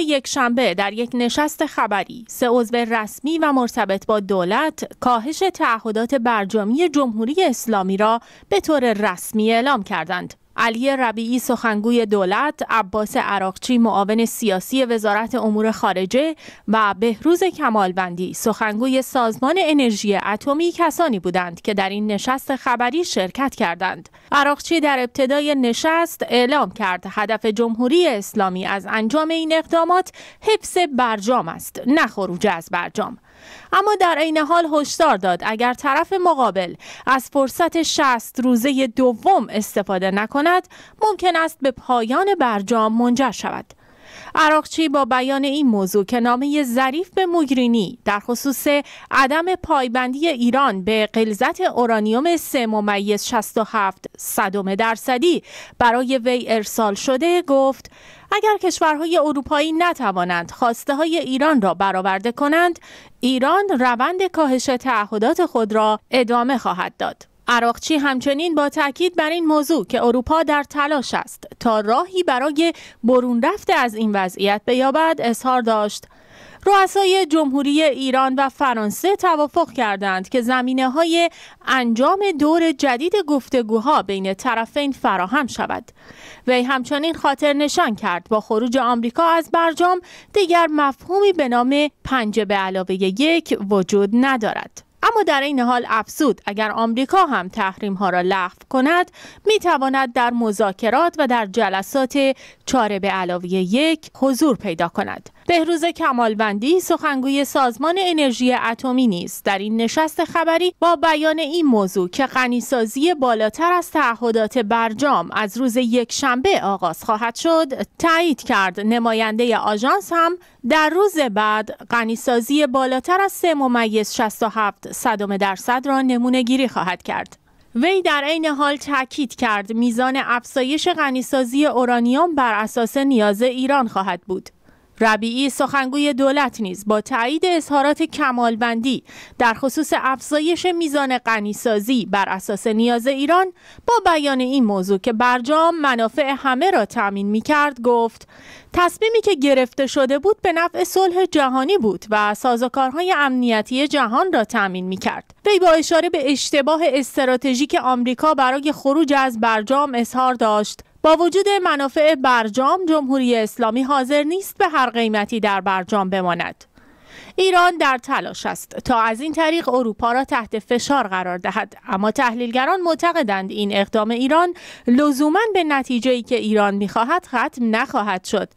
یک شنبه در یک نشست خبری سه عضو رسمی و مرتبط با دولت کاهش تعهدات برجامی جمهوری اسلامی را به طور رسمی اعلام کردند. علی ربیعی سخنگوی دولت، عباس عراقچی معاون سیاسی وزارت امور خارجه و بهروز کمالوندی سخنگوی سازمان انرژی اتمی کسانی بودند که در این نشست خبری شرکت کردند. عراقچی در ابتدای نشست اعلام کرد هدف جمهوری اسلامی از انجام این اقدامات حفظ برجام است، نه خروج از برجام. اما در عین حال هشدار داد اگر طرف مقابل از فرصت شست روزه دوم استفاده نکند ممکن است به پایان برجام منجر شود عراقچی با بیان این موضوع که نامه ظریف به موگرینی در خصوص عدم پایبندی ایران به قلزت اورانیوم 3 ممیز 67 صدم درصدی برای وی ارسال شده گفت اگر کشورهای اروپایی نتوانند خواسته های ایران را برآورده کنند ایران روند کاهش تعهدات خود را ادامه خواهد داد عراقچی همچنین با تاکید بر این موضوع که اروپا در تلاش است تا راهی برای برون رفت از این وضعیت بیابد اظهار داشت رؤسای جمهوری ایران و فرانسه توافق کردند که زمینه های انجام دور جدید گفتگوها بین طرفین فراهم شود. وی همچنین خاطر نشان کرد با خروج آمریکا از برجام دیگر مفهومی به نام پنج به علاوه یک وجود ندارد. اما در این حال افزود اگر آمریکا هم تحریم ها را لغو کند می تواند در مذاکرات و در جلسات چاره به علاوه یک حضور پیدا کند بهروز کمالوندی سخنگوی سازمان انرژی اتمی نیست در این نشست خبری با بیان این موضوع که غنیسازی بالاتر از تعهدات برجام از روز یک شنبه آغاز خواهد شد تایید کرد نماینده آژانس هم در روز بعد غنیسازی بالاتر از 3 ممیز 67 صدم درصد را نمونه گیری خواهد کرد وی در عین حال تاکید کرد میزان افزایش غنیسازی اورانیوم بر اساس نیاز ایران خواهد بود ربیعی سخنگوی دولت نیز با تایید اظهارات کمالبندی در خصوص افزایش میزان غنیسازی بر اساس نیاز ایران با بیان این موضوع که برجام منافع همه را تأمین می کرد گفت تصمیمی که گرفته شده بود به نفع صلح جهانی بود و سازوکارهای امنیتی جهان را تأمین می کرد. وی با اشاره به اشتباه استراتژیک آمریکا برای خروج از برجام اظهار داشت با وجود منافع برجام جمهوری اسلامی حاضر نیست به هر قیمتی در برجام بماند ایران در تلاش است تا از این طریق اروپا را تحت فشار قرار دهد اما تحلیلگران معتقدند این اقدام ایران لزوما به نتیجه ای که ایران میخواهد ختم نخواهد شد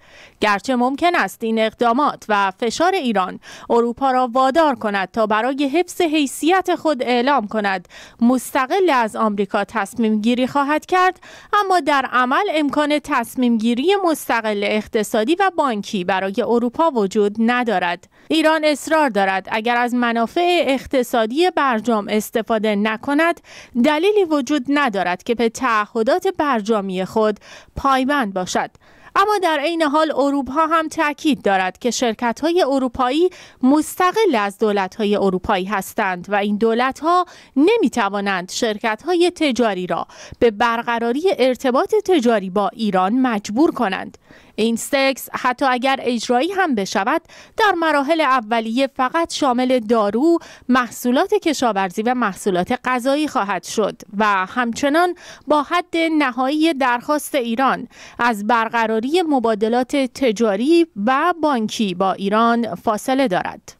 گرچه ممکن است این اقدامات و فشار ایران اروپا را وادار کند تا برای حفظ حیثیت خود اعلام کند مستقل از آمریکا تصمیم گیری خواهد کرد اما در عمل امکان تصمیم گیری مستقل اقتصادی و بانکی برای اروپا وجود ندارد ایران اصرار دارد اگر از منافع اقتصادی برجام استفاده نکند دلیلی وجود ندارد که به تعهدات برجامی خود پایبند باشد اما در عین حال اروپا هم تاکید دارد که شرکت های اروپایی مستقل از دولت های اروپایی هستند و این دولت ها نمی توانند شرکت های تجاری را به برقراری ارتباط تجاری با ایران مجبور کنند این سکس حتی اگر اجرایی هم بشود در مراحل اولیه فقط شامل دارو، محصولات کشاورزی و محصولات غذایی خواهد شد و همچنان با حد نهایی درخواست ایران از برقراری مبادلات تجاری و بانکی با ایران فاصله دارد.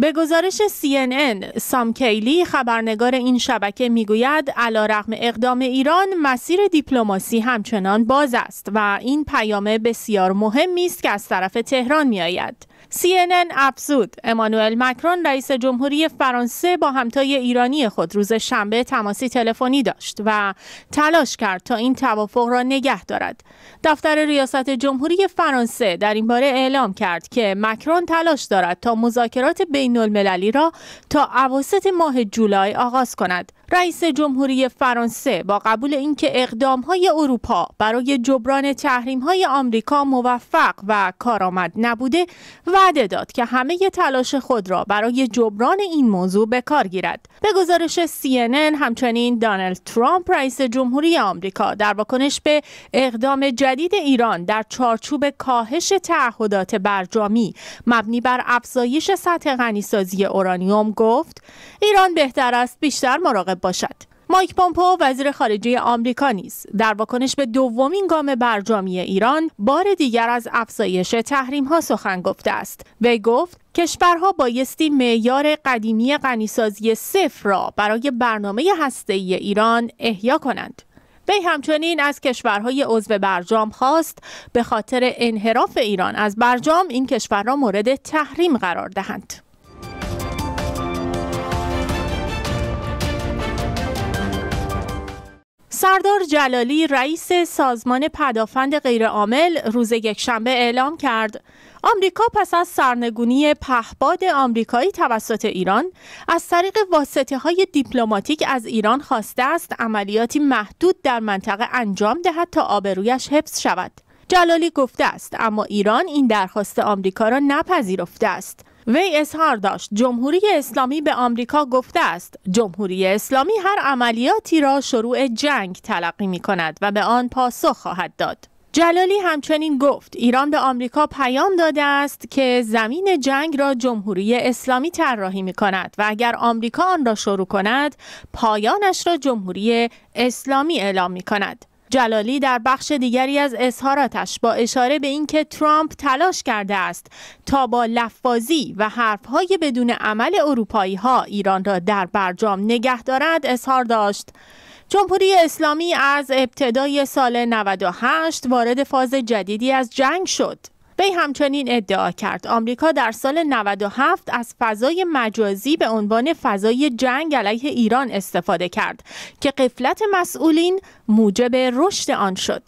به گزارش CNN، سام کیلی خبرنگار این شبکه میگوید علیرغم اقدام ایران مسیر دیپلماسی همچنان باز است و این پیام بسیار مهمی است که از طرف تهران میآید. CNN افزود امانوئل مکرون رئیس جمهوری فرانسه با همتای ایرانی خود روز شنبه تماسی تلفنی داشت و تلاش کرد تا این توافق را نگه دارد دفتر ریاست جمهوری فرانسه در این باره اعلام کرد که مکرون تلاش دارد تا مذاکرات بین المللی را تا اواسط ماه جولای آغاز کند رئیس جمهوری فرانسه با قبول اینکه اقدامهای اروپا برای جبران تحریمهای آمریکا موفق و کارآمد نبوده وعده داد که همه تلاش خود را برای جبران این موضوع به کار گیرد به گزارش CNN همچنین دانالد ترامپ رئیس جمهوری آمریکا در واکنش به اقدام جدید ایران در چارچوب کاهش تعهدات برجامی مبنی بر افزایش سطح غنیسازی اورانیوم گفت ایران بهتر است بیشتر مراقب باشد مایک پامپو وزیر خارجه آمریکا نیز در واکنش به دومین گام برجامی ایران بار دیگر از افزایش تحریم ها سخن گفته است وی گفت کشورها بایستی معیار قدیمی غنیسازی صفر را برای برنامه هسته‌ای ایران احیا کنند وی همچنین از کشورهای عضو برجام خواست به خاطر انحراف ایران از برجام این کشور را مورد تحریم قرار دهند سردار جلالی رئیس سازمان پدافند غیرعامل روز یکشنبه اعلام کرد آمریکا پس از سرنگونی پهباد آمریکایی توسط ایران از طریق واسطه های دیپلماتیک از ایران خواسته است عملیاتی محدود در منطقه انجام دهد تا آبرویش حفظ شود جلالی گفته است اما ایران این درخواست آمریکا را نپذیرفته است وی اظهار داشت جمهوری اسلامی به آمریکا گفته است جمهوری اسلامی هر عملیاتی را شروع جنگ تلقی می کند و به آن پاسخ خواهد داد جلالی همچنین گفت ایران به آمریکا پیام داده است که زمین جنگ را جمهوری اسلامی طراحی می کند و اگر آمریکا آن را شروع کند پایانش را جمهوری اسلامی اعلام می کند جلالی در بخش دیگری از اظهاراتش با اشاره به اینکه ترامپ تلاش کرده است تا با لفاظی و حرفهای بدون عمل اروپایی ها ایران را در برجام نگه دارد اظهار داشت جمهوری اسلامی از ابتدای سال 98 وارد فاز جدیدی از جنگ شد وی همچنین ادعا کرد آمریکا در سال 97 از فضای مجازی به عنوان فضای جنگ علیه ایران استفاده کرد که قفلت مسئولین موجب رشد آن شد.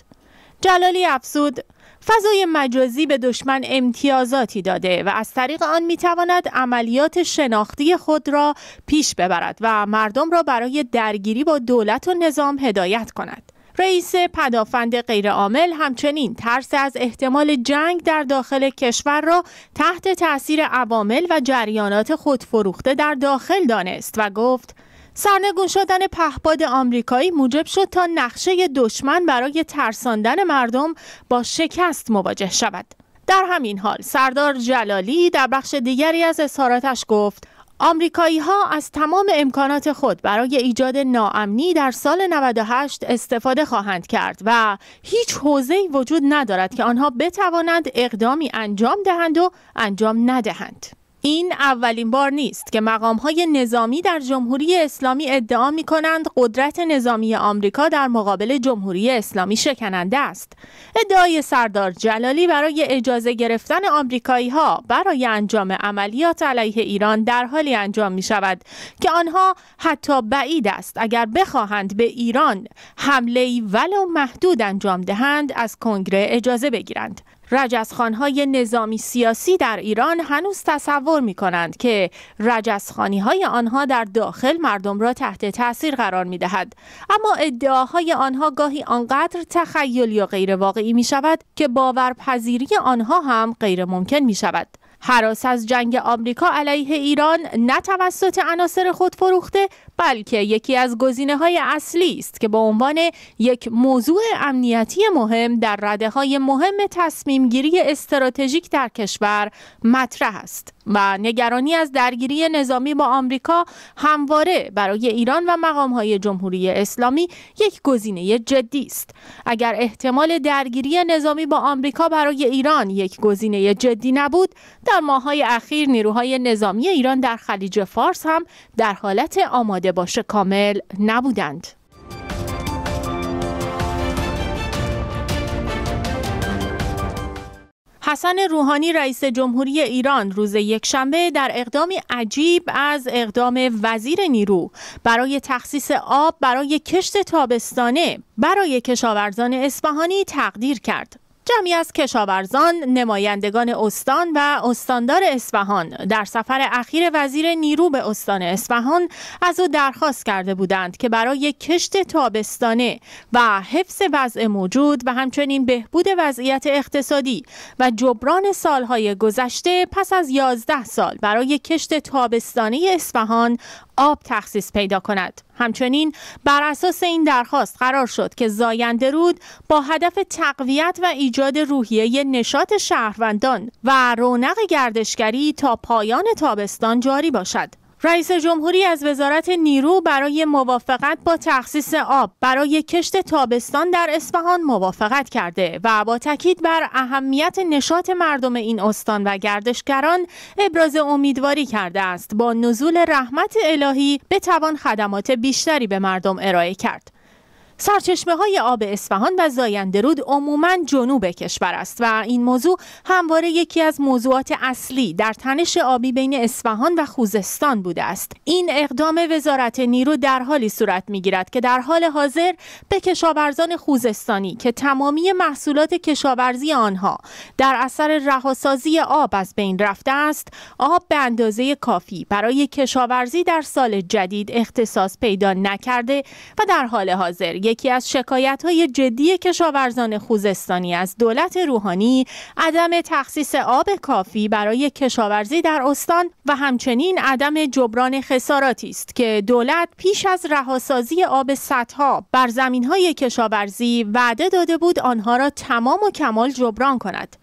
جلالی افزود فضای مجازی به دشمن امتیازاتی داده و از طریق آن میتواند عملیات شناختی خود را پیش ببرد و مردم را برای درگیری با دولت و نظام هدایت کند. رئیس پدافند غیرعامل همچنین ترس از احتمال جنگ در داخل کشور را تحت تاثیر عوامل و جریانات خودفروخته در داخل دانست و گفت سرنگون شدن پهپاد آمریکایی موجب شد تا نقشه دشمن برای ترساندن مردم با شکست مواجه شود در همین حال سردار جلالی در بخش دیگری از اظهاراتش گفت آمریکایی ها از تمام امکانات خود برای ایجاد ناامنی در سال 98 استفاده خواهند کرد و هیچ حوزه‌ای وجود ندارد که آنها بتوانند اقدامی انجام دهند و انجام ندهند. این اولین بار نیست که مقام های نظامی در جمهوری اسلامی ادعا می کنند قدرت نظامی آمریکا در مقابل جمهوری اسلامی شکننده است. ادعای سردار جلالی برای اجازه گرفتن آمریکایی ها برای انجام عملیات علیه ایران در حالی انجام می شود که آنها حتی بعید است اگر بخواهند به ایران حمله ولو محدود انجام دهند از کنگره اجازه بگیرند. رجزخانهای نظامی سیاسی در ایران هنوز تصور می کنند که رجزخانی های آنها در داخل مردم را تحت تاثیر قرار می دهد. اما ادعاهای آنها گاهی آنقدر تخیلی یا غیر واقعی می شود که باورپذیری آنها هم غیر ممکن می شود. حراس از جنگ آمریکا علیه ایران نه توسط عناصر خود فروخته بلکه یکی از گزینه های اصلی است که به عنوان یک موضوع امنیتی مهم در رده های مهم تصمیم گیری استراتژیک در کشور مطرح است و نگرانی از درگیری نظامی با آمریکا همواره برای ایران و مقام های جمهوری اسلامی یک گزینه جدی است اگر احتمال درگیری نظامی با آمریکا برای ایران یک گزینه جدی نبود در های اخیر نیروهای نظامی ایران در خلیج فارس هم در حالت آماده باشه کامل نبودند. حسن روحانی رئیس جمهوری ایران روز یکشنبه در اقدامی عجیب از اقدام وزیر نیرو برای تخصیص آب برای کشت تابستانه برای کشاورزان اصفهانی تقدیر کرد. جمعی از کشاورزان، نمایندگان استان و استاندار اصفهان در سفر اخیر وزیر نیرو به استان اصفهان از او درخواست کرده بودند که برای کشت تابستانه و حفظ وضع موجود و همچنین بهبود وضعیت اقتصادی و جبران سالهای گذشته پس از 11 سال برای کشت تابستانه اصفهان آب تخصیص پیدا کند. همچنین بر اساس این درخواست قرار شد که زاینده رود با هدف تقویت و ایجاد روحیه نشاط شهروندان و رونق گردشگری تا پایان تابستان جاری باشد. رئیس جمهوری از وزارت نیرو برای موافقت با تخصیص آب برای کشت تابستان در اصفهان موافقت کرده و با تاکید بر اهمیت نشاط مردم این استان و گردشگران ابراز امیدواری کرده است با نزول رحمت الهی بتوان خدمات بیشتری به مردم ارائه کرد سرچشمه های آب اصفهان و رود عموما جنوب کشور است و این موضوع همواره یکی از موضوعات اصلی در تنش آبی بین اصفهان و خوزستان بوده است این اقدام وزارت نیرو در حالی صورت میگیرد که در حال حاضر به کشاورزان خوزستانی که تمامی محصولات کشاورزی آنها در اثر رهاسازی آب از بین رفته است آب به اندازه کافی برای کشاورزی در سال جدید اختصاص پیدا نکرده و در حال حاضر یکی از شکایت های جدی کشاورزان خوزستانی از دولت روحانی عدم تخصیص آب کافی برای کشاورزی در استان و همچنین عدم جبران خساراتی است که دولت پیش از رهاسازی آب سطح، بر زمین های کشاورزی وعده داده بود آنها را تمام و کمال جبران کند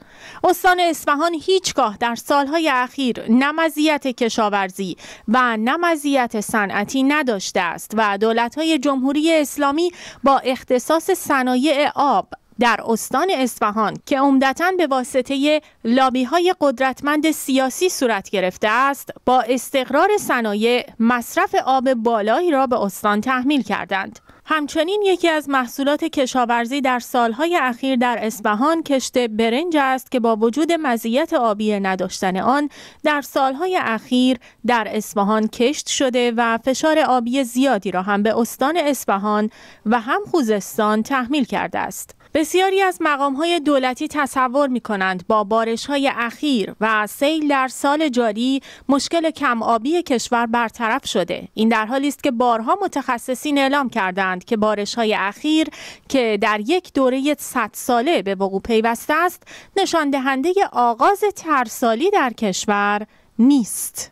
استان اصفهان هیچگاه در سالهای اخیر نه کشاورزی و نه صنعتی نداشته است و های جمهوری اسلامی با اختصاص صنایع آب در استان اصفهان که عمدتا به واسطه لابی های قدرتمند سیاسی صورت گرفته است با استقرار صنایع مصرف آب بالایی را به استان تحمیل کردند همچنین یکی از محصولات کشاورزی در سالهای اخیر در اسفهان کشت برنج است که با وجود مزیت آبی نداشتن آن در سالهای اخیر در اسفهان کشت شده و فشار آبی زیادی را هم به استان اسفهان و هم خوزستان تحمیل کرده است. بسیاری از مقام های دولتی تصور می کنند با بارش های اخیر و سیل در سال جاری مشکل کم آبی کشور برطرف شده. این در حالی است که بارها متخصصین اعلام کردند که بارش های اخیر که در یک دوره 100 ساله به وقوع پیوسته است نشان دهنده آغاز ترسالی در کشور نیست.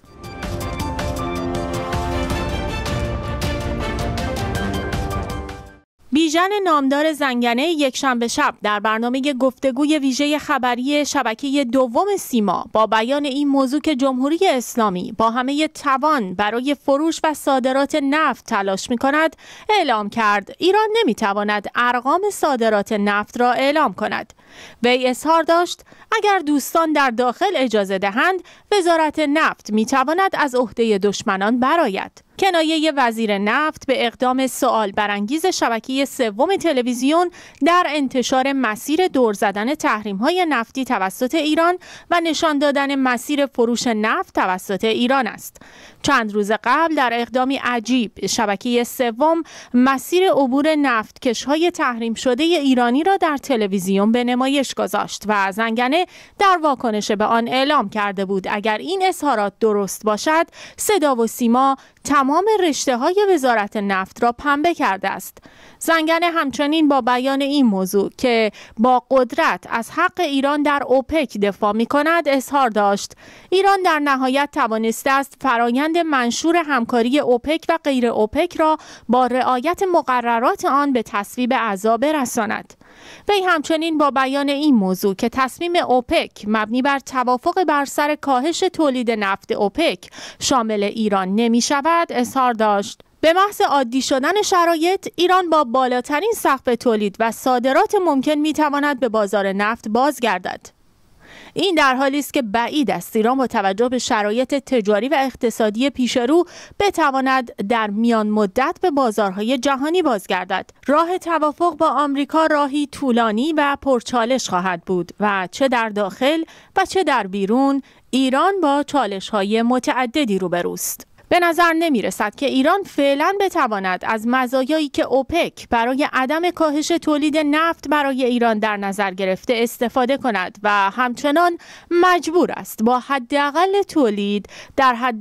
بیژن نامدار زنگنه یکشنبه شب در برنامه گفتگوی ویژه خبری شبکه دوم سیما با بیان این موضوع که جمهوری اسلامی با همه توان برای فروش و صادرات نفت تلاش می کند اعلام کرد ایران نمی تواند ارقام صادرات نفت را اعلام کند وی اظهار داشت اگر دوستان در داخل اجازه دهند وزارت نفت می تواند از عهده دشمنان برآید کنایه وزیر نفت به اقدام سوال برانگیز شبکه سوم تلویزیون در انتشار مسیر دور زدن تحریم های نفتی توسط ایران و نشان دادن مسیر فروش نفت توسط ایران است. چند روز قبل در اقدامی عجیب شبکه سوم مسیر عبور نفتکش‌های تحریم شده ایرانی را در تلویزیون به نمایش گذاشت و زنگنه در واکنش به آن اعلام کرده بود اگر این اظهارات درست باشد صدا و سیما تمام رشته های وزارت نفت را پنبه کرده است زنگن همچنین با بیان این موضوع که با قدرت از حق ایران در اوپک دفاع می کند اظهار داشت ایران در نهایت توانسته است فرایند منشور همکاری اوپک و غیر اوپک را با رعایت مقررات آن به تصویب اعضا برساند وی همچنین با بیان این موضوع که تصمیم اوپک مبنی بر توافق بر سر کاهش تولید نفت اوپک شامل ایران نمی شود اظهار داشت به محض عادی شدن شرایط ایران با بالاترین سقف تولید و صادرات ممکن میتواند به بازار نفت بازگردد این در حالی است که بعید است ایران با توجه به شرایط تجاری و اقتصادی پیشرو بتواند در میان مدت به بازارهای جهانی بازگردد راه توافق با آمریکا راهی طولانی و پرچالش خواهد بود و چه در داخل و چه در بیرون ایران با چالش‌های متعددی روبروست به نظر نمی رسد که ایران فعلا بتواند از مزایایی که اوپک برای عدم کاهش تولید نفت برای ایران در نظر گرفته استفاده کند و همچنان مجبور است با حداقل تولید در حد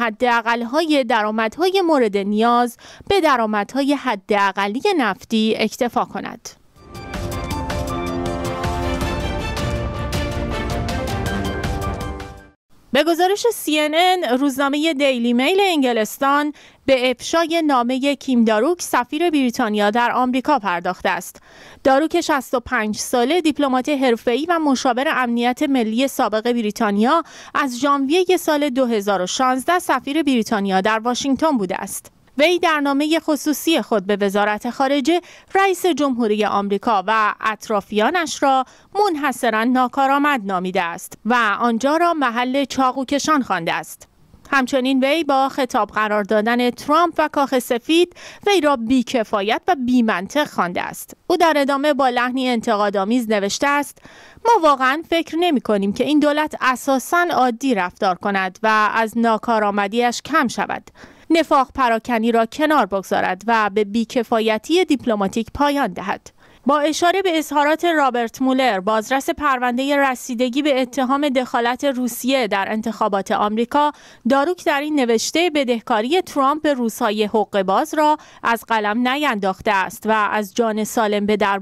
حداقل های درآمدهای مورد نیاز به درآمدهای حداقلی نفتی اکتفا کند. به گزارش CNN روزنامه دیلی میل انگلستان به افشای نامه کیم داروک سفیر بریتانیا در آمریکا پرداخته است. داروک 65 ساله دیپلمات حرفه‌ای و مشاور امنیت ملی سابق بریتانیا از ژانویه سال 2016 سفیر بریتانیا در واشنگتن بوده است. وی در نامه خصوصی خود به وزارت خارجه رئیس جمهوری آمریکا و اطرافیانش را منحصرا ناکارآمد نامیده است و آنجا را محل چاقوکشان خوانده است همچنین وی با خطاب قرار دادن ترامپ و کاخ سفید وی را بیکفایت و بیمنطق خوانده است او در ادامه با لحنی انتقادآمیز نوشته است ما واقعا فکر نمی کنیم که این دولت اساسا عادی رفتار کند و از ناکارآمدیش کم شود نفاق پراکنی را کنار بگذارد و به بیکفایتی دیپلماتیک پایان دهد با اشاره به اظهارات رابرت مولر بازرس پرونده رسیدگی به اتهام دخالت روسیه در انتخابات آمریکا داروک در این نوشته بدهکاری ترامپ به روسای حقوق باز را از قلم نینداخته است و از جان سالم به در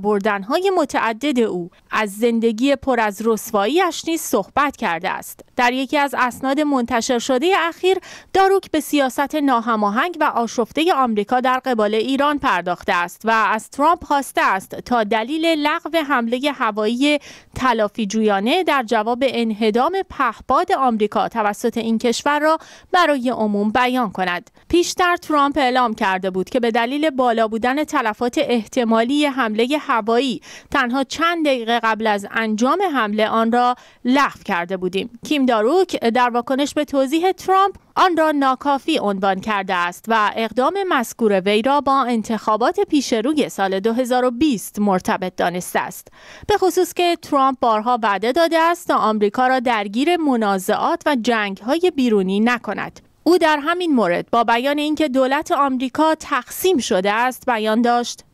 های متعدد او از زندگی پر از رسواییش نیز صحبت کرده است در یکی از اسناد منتشر شده اخیر داروک به سیاست ناهماهنگ و آشفته آمریکا در قبال ایران پرداخته است و از ترامپ خواسته است تا دلیل لغو حمله هوایی تلافی جویانه در جواب انهدام پهپاد آمریکا توسط این کشور را برای عموم بیان کند. پیشتر ترامپ اعلام کرده بود که به دلیل بالا بودن تلفات احتمالی حمله هوایی تنها چند دقیقه قبل از انجام حمله آن را لغو کرده بودیم. کیم داروک در واکنش به توضیح ترامپ آن را ناکافی عنوان کرده است و اقدام مذکور وی را با انتخابات پیشروی سال 2020 مرتبط دانسته است به خصوص که ترامپ بارها وعده داده است تا آمریکا را درگیر منازعات و جنگ‌های بیرونی نکند او در همین مورد با بیان اینکه دولت آمریکا تقسیم شده است بیان داشت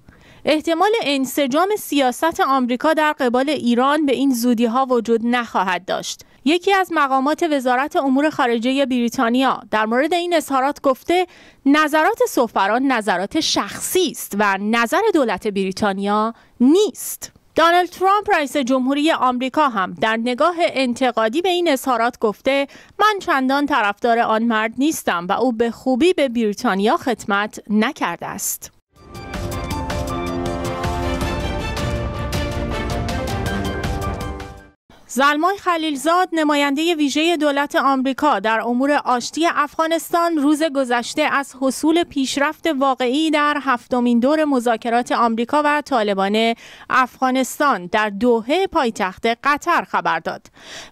احتمال انسجام سیاست آمریکا در قبال ایران به این زودی ها وجود نخواهد داشت یکی از مقامات وزارت امور خارجه بریتانیا در مورد این اظهارات گفته نظرات سفران نظرات شخصی است و نظر دولت بریتانیا نیست دانالد ترامپ رئیس جمهوری آمریکا هم در نگاه انتقادی به این اظهارات گفته من چندان طرفدار آن مرد نیستم و او به خوبی به بریتانیا خدمت نکرده است زلمای خلیلزاد نماینده ویژه دولت آمریکا در امور آشتی افغانستان روز گذشته از حصول پیشرفت واقعی در هفتمین دور مذاکرات آمریکا و طالبان افغانستان در دوحه پایتخت قطر خبر داد.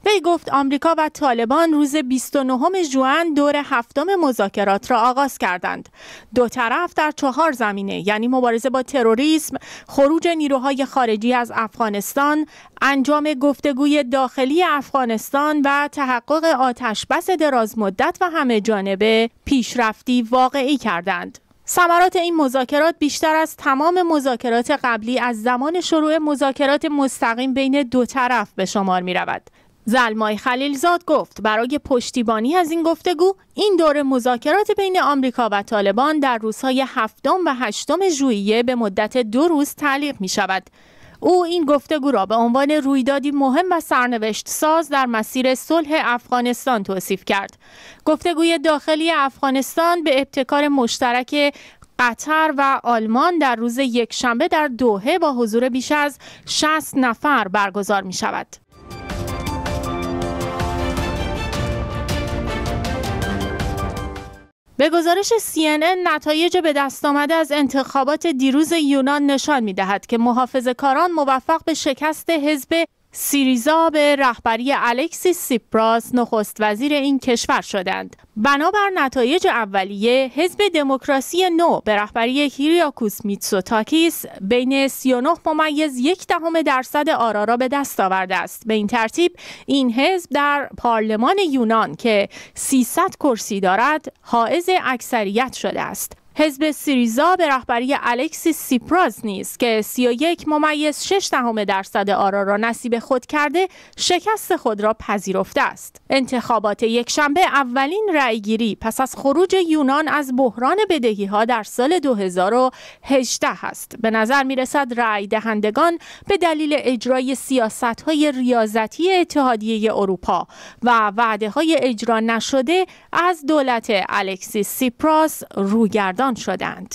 وی گفت آمریکا و طالبان روز 29 جوان دور هفتم مذاکرات را آغاز کردند. دو طرف در چهار زمینه یعنی مبارزه با تروریسم، خروج نیروهای خارجی از افغانستان، انجام گفتگوی داخلی افغانستان و تحقق آتشبس دراز مدت و همه جانبه پیشرفتی واقعی کردند. ثمرات این مذاکرات بیشتر از تمام مذاکرات قبلی از زمان شروع مذاکرات مستقیم بین دو طرف به شمار می رود. زلمای خلیلزاد گفت برای پشتیبانی از این گفتگو این دور مذاکرات بین آمریکا و طالبان در روزهای هفتم و هشتم ژوئیه به مدت دو روز تعلیق می شود. او این گفتگو را به عنوان رویدادی مهم و سرنوشت ساز در مسیر صلح افغانستان توصیف کرد. گفتگوی داخلی افغانستان به ابتکار مشترک قطر و آلمان در روز یکشنبه در دوهه با حضور بیش از 60 نفر برگزار می شود. به گزارش CNN نتایج به دست آمده از انتخابات دیروز یونان نشان می دهد که محافظ کاران موفق به شکست حزب سیریزا به رهبری الکسی سیپراس نخست وزیر این کشور شدند. بنابر نتایج اولیه، حزب دموکراسی نو به رهبری کیریاکوس میتسوتاکیس بین 39 ممیز یک دهم درصد آرا را به دست آورده است. به این ترتیب این حزب در پارلمان یونان که 300 کرسی دارد، حائز اکثریت شده است. حزب سیریزا به رهبری الکسی سیپراز نیست که 31 ممیز 6 دهم درصد آرا را نصیب خود کرده شکست خود را پذیرفته است. انتخابات یکشنبه اولین رأیگیری پس از خروج یونان از بحران بدهی ها در سال 2018 است. به نظر می رسد رأی دهندگان به دلیل اجرای سیاست های ریاضتی اتحادیه اروپا و وعده های اجرا نشده از دولت الکسی سیپراس روگردان زندان شدند.